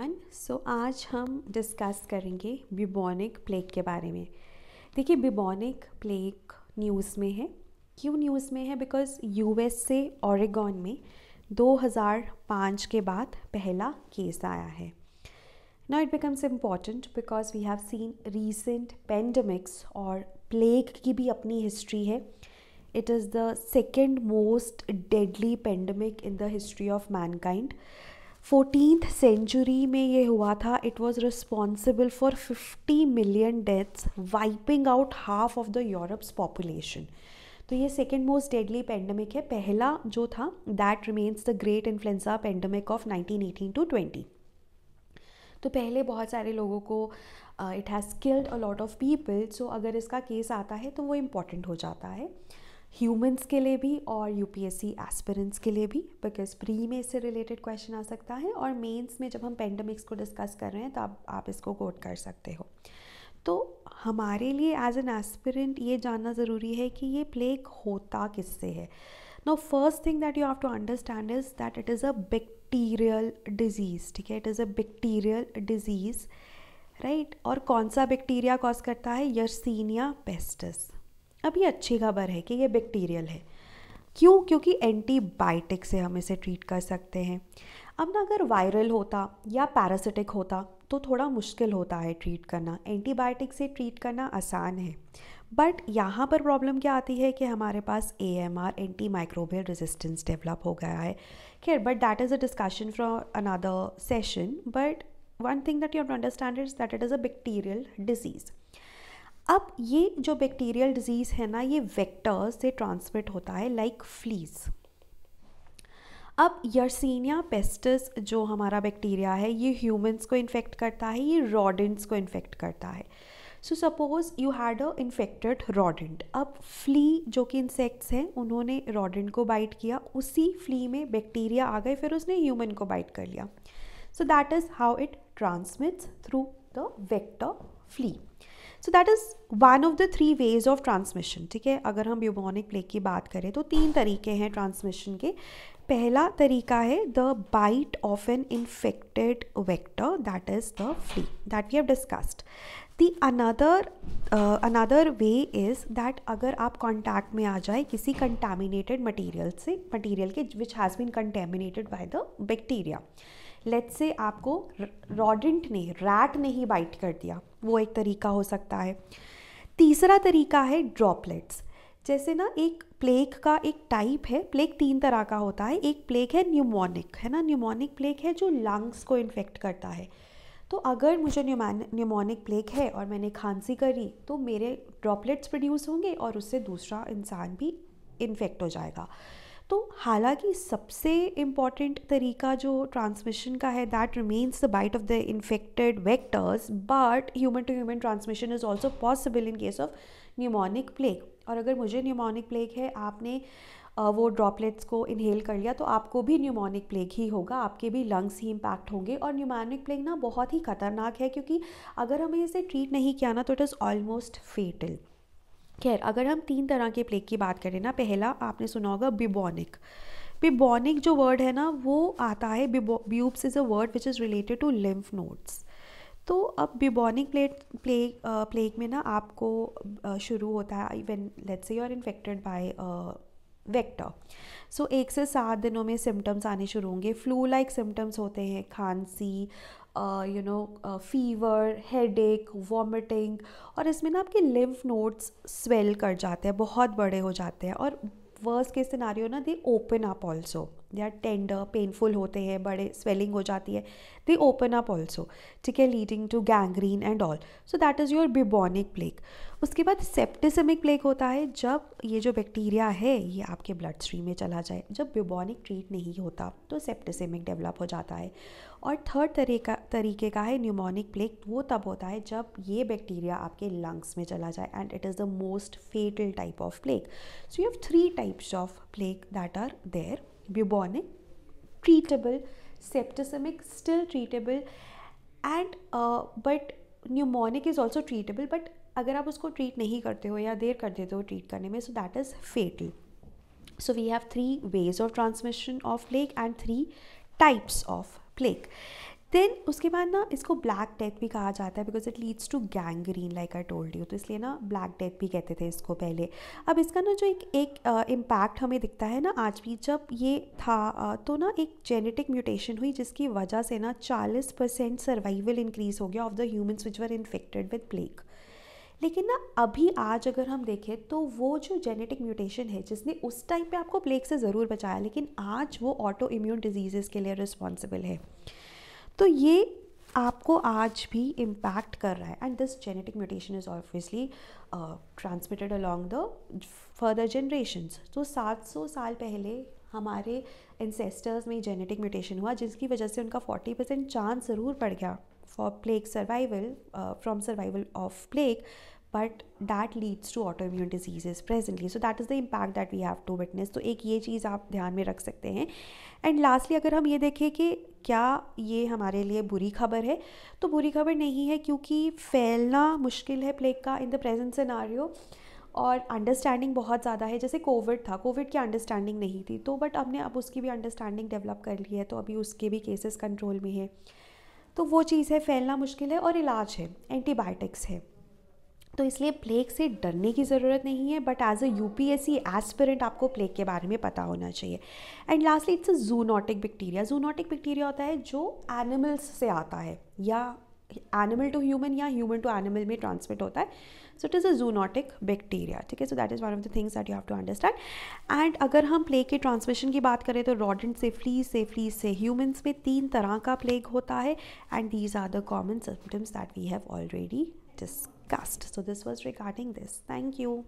सो so, आज हम discuss करेंगे बिबोनिक प्लेग के बारे में देखिए बिबोनिक प्लेग न्यूज़ में है क्यों न्यूज़ में है बिकॉज़ यूएस से ओरेगॉन में 2005 के बाद पहला केस आया है now it becomes important because we have seen recent pandemics और प्लेग की भी अपनी हिस्ट्री है it is the second most deadly pandemic in the history of mankind fourteen century में ये हुआ था it was responsible for fifty million deaths wiping out half of the Europe's population तो ये सेकेंड मोस्ट डेडली पेंडेमिक है पहला जो था that remains the great influenza pandemic of 1918 to 20 तो पहले बहुत सारे लोगों को it has killed a lot of people so अगर इसका केस आता है तो वो इम्पॉर्टेंट हो जाता है ह्यूमंस के लिए भी और यूपीएससी एस्पिरेंट्स के लिए भी बिकॉज प्री में इससे रिलेटेड क्वेश्चन आ सकता है और मेंस में जब हम पेंडेमिक्स को डिस्कस कर रहे हैं तो आप आप इसको कोट कर सकते हो तो हमारे लिए एज एन एस्पिरेंट ये जानना ज़रूरी है कि ये प्लेग होता किससे है no first thing that you have to understand is that it is a bacterial disease ठीक है it is a bacterial disease right और कौन सा बैक्टीरिया कॉज करता है यर्सीनिया पेस्टस अब ये अच्छी खबर है कि ये बैक्टीरियल है क्यों क्योंकि एंटीबायोटिक से हम इसे ट्रीट कर सकते हैं अब ना अगर वायरल होता या पैरासिटिक होता तो थोड़ा मुश्किल होता है ट्रीट करना एंटीबायोटिक से ट्रीट करना आसान है बट यहाँ पर प्रॉब्लम क्या आती है कि हमारे पास A M R anti microbial resistance develop हो गया है खैर but that is a discussion from another session but one thing that you have to understand is that it is a bacterial disease अब ये जो बैक्टीरियल डिजीज़ है ना ये वेक्टर्स से ट्रांसमिट होता है लाइक फ्लीज अब यर्सिनिया पेस्टिस जो हमारा बैक्टीरिया है ये ह्यूमंस को इन्फेक्ट करता है ये रॉडेंट्स को इन्फेक्ट करता है so suppose you had a infected rodent अब फ्ली जो कि इंसेक्ट्स हैं उन्होंने रॉडेंट को बाइट किया उसी फ्ली में बैक्टीरिया आ गए फिर उसने ह्यूमन को बाइट कर लिया so that is how it transmits through the vector flea so that is one of the three ways of transmission ठीक है अगर हम ब्यूबॉनिक प्लेग की बात करें तो तीन तरीके हैं ट्रांसमिशन के पहला तरीका है the bite of an infected vector that is the flea that we have discussed the another another way is that अगर आप कॉन्टैक्ट में आ जाए किसी कंटेमिनेटेड मटीरियल से मटीरियल के which has been contaminated by the bacteria let's say आपको rodent ने rat ने ही बाइट कर दिया वो एक तरीका हो सकता है तीसरा तरीका है ड्रॉपलेट्स जैसे ना एक प्लेग का एक टाइप है प्लेग तीन तरह का होता है एक प्लेग है न्यूमोनिक है ना न्यूमोनिक प्लेग है जो लंग्स को इन्फेक्ट करता है तो अगर मुझे न्यूमोनिक प्लेग है और मैंने खांसी करी तो मेरे ड्रॉपलेट्स प्रोड्यूस होंगे और उससे दूसरा इंसान भी इन्फेक्ट हो जाएगा तो हालांकि सबसे इम्पॉर्टेंट तरीका जो ट्रांसमिशन का है that remains the bite of the infected vectors but human to human transmission is also possible in case of pneumonic plague और अगर मुझे न्यूमोनिक प्लेग है आपने वो ड्रॉपलेट्स को इनहेल कर लिया तो आपको भी न्यूमोनिक प्लेग ही होगा आपके भी लंग्स ही इम्पैक्ट होंगे और न्यूमोनिक प्लेग ना बहुत ही खतरनाक है क्योंकि अगर हमें इसे ट्रीट नहीं किया ना तो इट इज़ ऑलमोस्ट फेटल खैर अगर हम तीन तरह के प्लेग की बात करें ना पहला आपने सुना होगा बिबोनिक बिबॉनिक जो वर्ड है ना वो आता है bubos is a word which is related to lymph nodes तो अब बिबोनिक प्लेट प्लेग प्लेग में ना आपको शुरू होता है even let's you are infected by vector so एक से सात दिनों में सिम्टम्स आने शुरू होंगे फ्लू लाइक सिम्टम्स होते हैं खांसी you know fever headache vomiting और इसमें ना आपके लिम्फ नोट्स स्वेल कर जाते हैं बहुत बड़े हो जाते हैं और वर्स के सिनारियो ना they open up also they are tender painful होते हैं बड़े स्वेलिंग हो जाती है दे ओपन अप ऑल्सो ठीक है leading to gangrene and all so that is your bubonic plague उसके बाद सेप्टिसमिक प्लेग होता है जब ये जो बैक्टीरिया है ये आपके ब्लड स्ट्रीम में चला जाए जब बिबॉनिक ट्रीट नहीं होता तो सेप्टिसमिक डेवलप हो जाता है और थर्ड तरीका तरीके का है न्यूमोनिक प्लेग वो तब होता है जब ये बैक्टीरिया आपके लंग्स में चला जाए and it is the most fatal type of plague so you have three types of plague that are there bubonic treatable septicemic still treatable and but pneumonic is also treatable but अगर आप उसको treat नहीं करते हो या देर कर देते हो ट्रीट करने में so that is fatal so we have three ways of transmission of plague and three types of plague then उसके बाद ना इसको ब्लैक डेथ भी कहा जाता है because it leads to gangrene like I told you तो इसलिए ना ब्लैक डेथ भी कहते थे इसको पहले अब इसका ना जो एक एक इम्पैक्ट हमें दिखता है ना आज भी जब ये था तो ना एक जेनेटिक म्यूटेशन हुई जिसकी वजह से ना चालीस परसेंट सर्वाइवल इंक्रीज हो गया of the humans which were infected with plague लेकिन ना अभी आज अगर हम देखें तो वो जो जेनेटिक म्यूटेशन है जिसने उस टाइम पे आपको प्लेग से ज़रूर बचाया लेकिन आज वो ऑटो इम्यून डिजीज़ के लिए रिस्पॉन्सिबल है तो ये आपको आज भी इम्पैक्ट कर रहा है and this genetic mutation is obviously transmitted along the further generations तो 700 साल पहले हमारे इंसेस्टर्स में जेनेटिक म्यूटेशन हुआ जिसकी वजह से उनका 40 परसेंट चांस ज़रूर पड़ गया for plague survival uh, from survival of plague but that leads to autoimmune diseases presently so that is the impact that we have to witness तो एक ये चीज़ आप ध्यान में रख सकते हैं एंड लास्टली अगर हम ये देखें कि क्या ये हमारे लिए बुरी खबर है तो बुरी खबर नहीं है क्योंकि फैलना मुश्किल है प्लेग का इन द प्रेजेंट सिनारियो और अंडरस्टैंडिंग बहुत ज़्यादा है जैसे कोविड था कोविड की अंडरस्टैंडिंग नहीं थी तो बट हमने अब उसकी भी अंडरस्टैंडिंग डेवलप कर ली है तो अभी उसके भी केसेस कंट्रोल में है तो वो चीज़ है फैलना मुश्किल है और इलाज है एंटीबायोटिक्स है तो इसलिए प्लेग से डरने की ज़रूरत नहीं है but as a U P S C aspirant आपको प्लेग के बारे में पता होना चाहिए and lastly it's a zoonotic bacteria zoonotic bacteria होता है जो एनिमल्स से आता है या एनिमल टू ह्यूमन या ह्यूमन टू एनिमल में ट्रांसमिट होता है so it is a zoonotic bacteria ठीक है so that is one of the things that you have to understand and अगर हम प्लेग के ट्रांसमिशन की बात करें तो रॉडेंट से सेफली से से ह्यूमन्स में तीन तरह का प्लेग होता है and these are the common symptoms that we have already discussed so this was regarding this thank you